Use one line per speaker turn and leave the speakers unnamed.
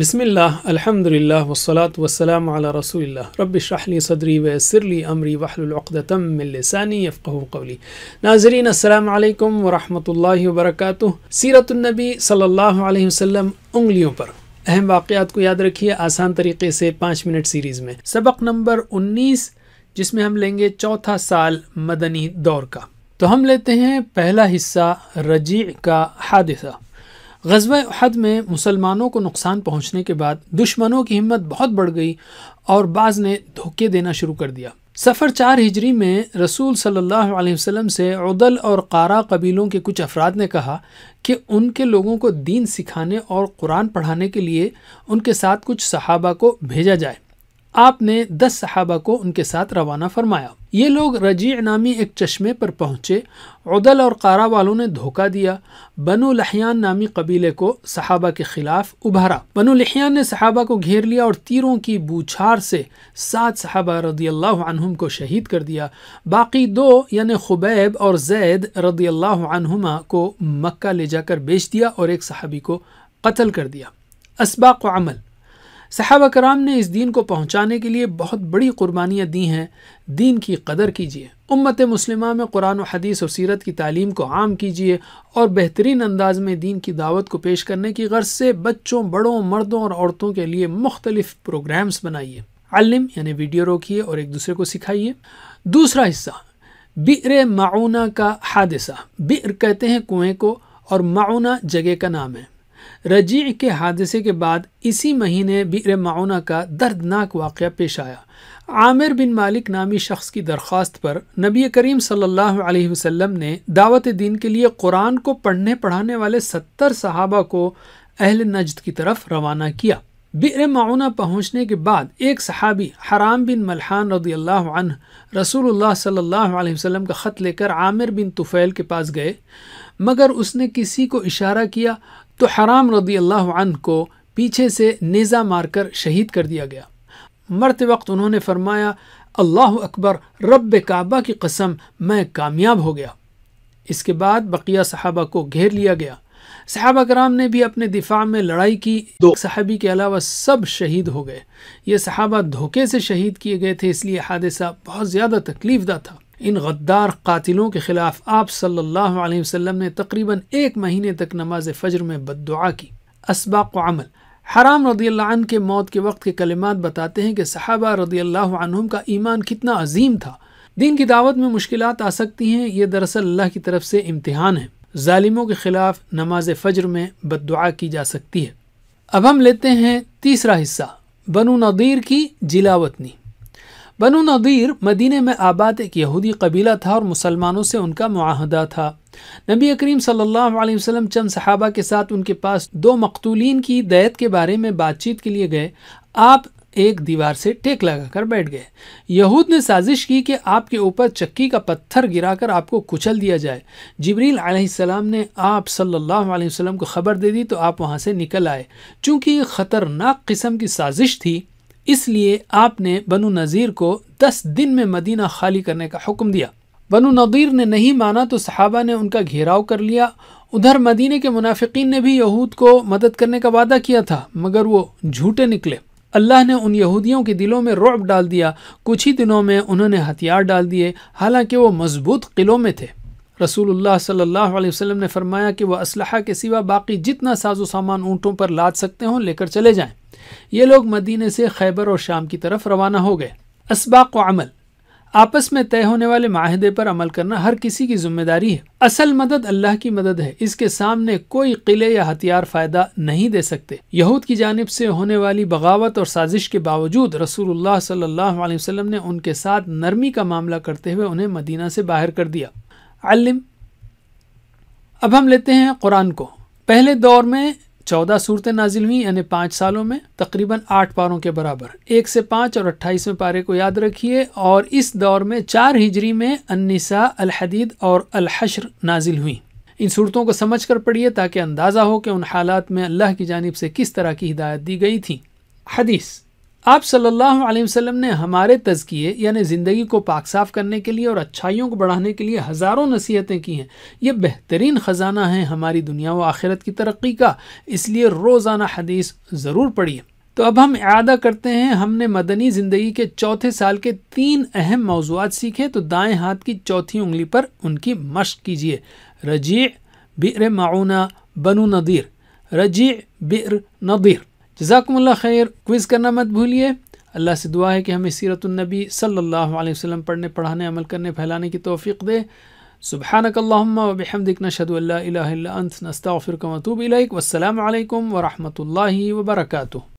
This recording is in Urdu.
بسم اللہ الحمد للہ وسلاۃ وسلم علیہ رسول اللہ رب شاہلی صدری قولی ناظرین السلام علیکم ورحمۃ اللہ وبرکاتہ سیرت النبی صلی اللہ علیہ وسلم انگلیوں پر اہم واقعات کو یاد رکھیے آسان طریقے سے پانچ منٹ سیریز میں سبق نمبر انیس جس میں ہم لیں گے چوتھا سال مدنی دور کا تو ہم لیتے ہیں پہلا حصہ رجیع کا حادثہ غزوہ احد میں مسلمانوں کو نقصان پہنچنے کے بعد دشمنوں کی ہمت بہت بڑھ گئی اور بعض نے دھوکے دینا شروع کر دیا سفر چار ہجری میں رسول صلی اللہ علیہ وسلم سے عدل اور قارا قبیلوں کے کچھ افراد نے کہا کہ ان کے لوگوں کو دین سکھانے اور قرآن پڑھانے کے لیے ان کے ساتھ کچھ صحابہ کو بھیجا جائے آپ نے دس صحابہ کو ان کے ساتھ روانہ فرمایا یہ لوگ رجیع نامی ایک چشمے پر پہنچے عدل اور قارا والوں نے دھوکہ دیا بنو لحیان نامی قبیلے کو صحابہ کے خلاف ابھارا بنو لحیان نے صحابہ کو گھیر لیا اور تیروں کی بوچھار سے سات صحابہ رضی اللہ عنہم کو شہید کر دیا باقی دو یعنی خبیب اور زید رضی اللہ عنہما کو مکہ لے جا کر بیچ دیا اور ایک صحابی کو قتل کر دیا اسباق و عمل صحابہ کرام نے اس دین کو پہنچانے کے لیے بہت بڑی قربانیاں دی ہیں دین کی قدر کیجیے امت مسلمہ میں قرآن و حدیث اور سیرت کی تعلیم کو عام کیجیے اور بہترین انداز میں دین کی دعوت کو پیش کرنے کی غرض سے بچوں بڑوں مردوں اور عورتوں کے لیے مختلف پروگرامز بنائیے علم یعنی ویڈیو روکیے اور ایک دوسرے کو سکھائیے دوسرا حصہ بئر معونہ کا حادثہ بئر کہتے ہیں کنویں کو اور معونہ جگہ کا نام ہے رجیع کے حادثے کے بعد اسی مہینے بیر معونہ کا دردناک واقعہ پیش آیا عامر بن مالک نامی شخص کی درخواست پر نبی کریم صلی اللہ علیہ وسلم نے دعوت دین کے لیے قرآن کو پڑھنے پڑھانے والے ستر صحابہ کو اہل نجد کی طرف روانہ کیا بیر معونہ پہنچنے کے بعد ایک صحابی حرام بن ملحان رضی اللہ عنہ رسول اللہ صلی اللہ علیہ وسلم کا خط لے کر عامر بن طفیل کے پاس گئے مگر اس نے کسی کو اشارہ کیا تو حرام رضی اللہ عنہ کو پیچھے سے نیزہ مار کر شہید کر دیا گیا مرتے وقت انہوں نے فرمایا اللہ اکبر رب کعبہ کی قسم میں کامیاب ہو گیا اس کے بعد بقیہ صحابہ کو گھیر لیا گیا صحابہ کرام نے بھی اپنے دفاع میں لڑائی کی دو صحابی کے علاوہ سب شہید ہو گئے یہ صحابہ دھوکے سے شہید کیے گئے تھے اس لیے حادثہ بہت زیادہ تکلیف دہ تھا ان غدار قاتلوں کے خلاف آپ صلی اللہ علیہ وسلم نے تقریباً ایک مہینے تک نماز فجر میں بد دعا کی اسباق و عمل حرام رضی اللہ عنہ کے موت کے وقت کے کلمات بتاتے ہیں کہ صحابہ رضی اللہ عنہم کا ایمان کتنا عظیم تھا دین کی دعوت میں مشکلات آ سکتی ہیں یہ دراصل اللہ کی طرف سے امتحان ہے ظالموں کے خلاف نماز فجر میں بد دعا کی جا سکتی ہے اب ہم لیتے ہیں تیسرا حصہ بنو نظیر کی جلاوطنی بنو نظیر مدینہ میں آباد ایک یہودی قبیلہ تھا اور مسلمانوں سے ان کا معاہدہ تھا نبی کریم صلی اللہ علیہ وسلم چند صحابہ کے ساتھ ان کے پاس دو مقتولین کی دیت کے بارے میں بات چیت کے لیے گئے آپ ایک دیوار سے ٹیک لگا کر بیٹھ گئے یہود نے سازش کی کہ آپ کے اوپر چکی کا پتھر گرا کر آپ کو کچل دیا جائے جبریل علیہ السلام نے آپ صلی اللہ علیہ وسلم کو خبر دے دی تو آپ وہاں سے نکل آئے چونکہ یہ خطرناک قسم کی سازش تھی اس لیے آپ نے بنو نظیر کو دس دن میں مدینہ خالی کرنے کا حکم دیا بنو نظیر نے نہیں مانا تو صحابہ نے ان کا گھیراؤ کر لیا ادھر مدینہ کے منافقین نے بھی یہود کو مدد کرنے کا وعدہ کیا تھا مگر وہ جھوٹے نکلے اللہ نے ان یہودیوں کے دلوں میں رعب ڈال دیا کچھ ہی دنوں میں انہوں نے ہتھیار ڈال دیے حالانکہ وہ مضبوط قلوں میں تھے رسول اللہ صلی اللہ علیہ وسلم نے فرمایا کہ وہ اسلحہ کے سوا باقی جتنا ساز و سامان اونٹوں پر لاد سکتے ہوں لے کر چلے جائیں یہ لوگ مدینے سے خیبر اور شام کی طرف روانہ ہو گئے اسباق و عمل آپس میں طے ہونے والے معاہدے پر عمل کرنا ہر کسی کی ذمہ داری ہے اصل مدد اللہ کی مدد ہے اس کے سامنے کوئی قلعے یا ہتھیار فائدہ نہیں دے سکتے یہود کی جانب سے ہونے والی بغاوت اور سازش کے باوجود رسول اللہ صلی اللہ علیہ وسلم نے ان کے ساتھ نرمی کا معاملہ کرتے ہوئے انہیں مدینہ سے باہر کر دیا علم اب ہم لیتے ہیں قرآن کو پہلے دور میں چودہ صورتیں نازل ہوئیں یعنی پانچ سالوں میں تقریباً آٹھ پاروں کے برابر ایک سے پانچ اور اٹھائیسویں پارے کو یاد رکھیے اور اس دور میں چار ہجری میں النساء الحدید اور الحشر نازل ہوئیں ان صورتوں کو سمجھ کر پڑھیے تاکہ اندازہ ہو کہ ان حالات میں اللہ کی جانب سے کس طرح کی ہدایت دی گئی تھی حدیث آپ صلی اللہ علیہ وسلم نے ہمارے تزکیے یعنی زندگی کو پاک صاف کرنے کے لیے اور اچھائیوں کو بڑھانے کے لیے ہزاروں نصیحتیں کی ہیں یہ بہترین خزانہ ہیں ہماری دنیا و آخرت کی ترقی کا اس لیے روزانہ حدیث ضرور پڑھیے تو اب ہم اعادہ کرتے ہیں ہم نے مدنی زندگی کے چوتھے سال کے تین اہم موضوعات سیکھے تو دائیں ہاتھ کی چوتھی انگلی پر ان کی مشق کیجیے رجیع بئر معونہ بنو ندیر رجیع بئر ندیر جزاکم اللہ خیر کوئز کرنا مت بھولیے اللہ سے دعا ہے کہ ہمیں سیرت النبی صلی اللہ علیہ وسلم پڑھنے پڑھانے عمل کرنے پھیلانے کی توفیق دے سبحانک اللہم و بحمدک نشہد اللہ الہ الا انت نستغفرک و والسلام علیکم ورحمۃ اللہ وبرکاتہ